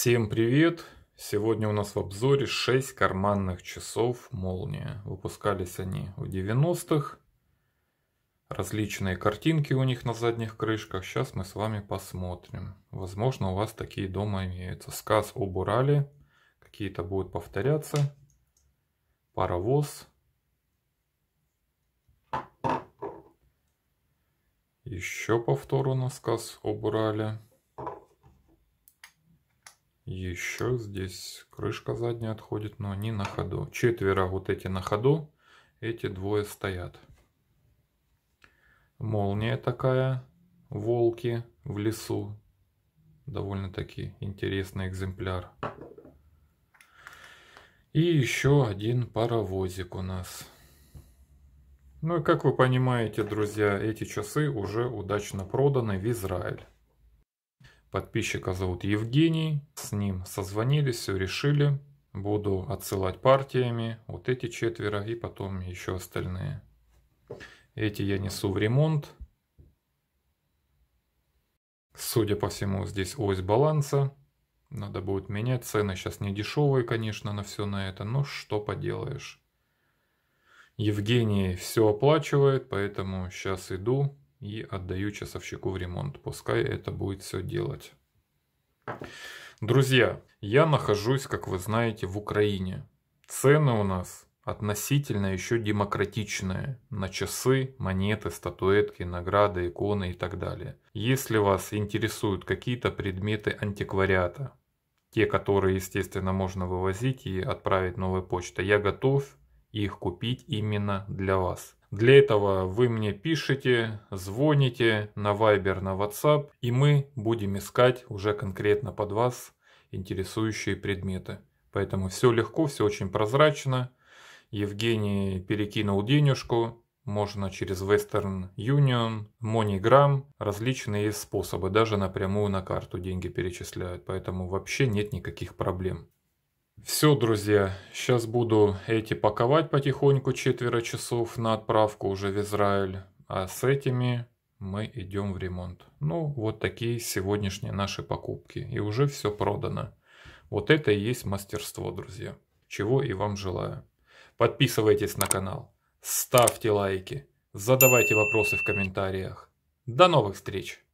Всем привет! Сегодня у нас в обзоре 6 карманных часов «Молния». Выпускались они в 90-х. Различные картинки у них на задних крышках. Сейчас мы с вами посмотрим. Возможно, у вас такие дома имеются. Сказ об Урале. Какие-то будут повторяться. Паровоз. Еще повтор у нас сказ об Урале. Еще здесь крышка задняя отходит, но они на ходу. Четверо вот эти на ходу, эти двое стоят. Молния такая, волки в лесу. Довольно-таки интересный экземпляр. И еще один паровозик у нас. Ну и как вы понимаете, друзья, эти часы уже удачно проданы в Израиль. Подписчика зовут Евгений. С ним созвонились, все решили. Буду отсылать партиями вот эти четверо и потом еще остальные. Эти я несу в ремонт. Судя по всему, здесь ось баланса. Надо будет менять. Цены сейчас не дешевые, конечно, на все на это. Но что поделаешь. Евгений все оплачивает, поэтому сейчас иду и отдаю часовщику в ремонт. Пускай это будет все делать. Друзья, я нахожусь, как вы знаете, в Украине. Цены у нас относительно еще демократичные на часы, монеты, статуэтки, награды, иконы и так далее. Если вас интересуют какие-то предметы антиквариата, те, которые, естественно, можно вывозить и отправить новой почтой, я готов и их купить именно для вас. Для этого вы мне пишете, звоните на Viber, на WhatsApp, и мы будем искать уже конкретно под вас интересующие предметы. Поэтому все легко, все очень прозрачно. Евгений перекинул денежку, можно через Western Union, MoneyGram, различные есть способы, даже напрямую на карту деньги перечисляют, поэтому вообще нет никаких проблем. Все, друзья, сейчас буду эти паковать потихоньку четверо часов на отправку уже в Израиль, а с этими мы идем в ремонт. Ну, вот такие сегодняшние наши покупки. И уже все продано. Вот это и есть мастерство, друзья. Чего и вам желаю. Подписывайтесь на канал, ставьте лайки, задавайте вопросы в комментариях. До новых встреч!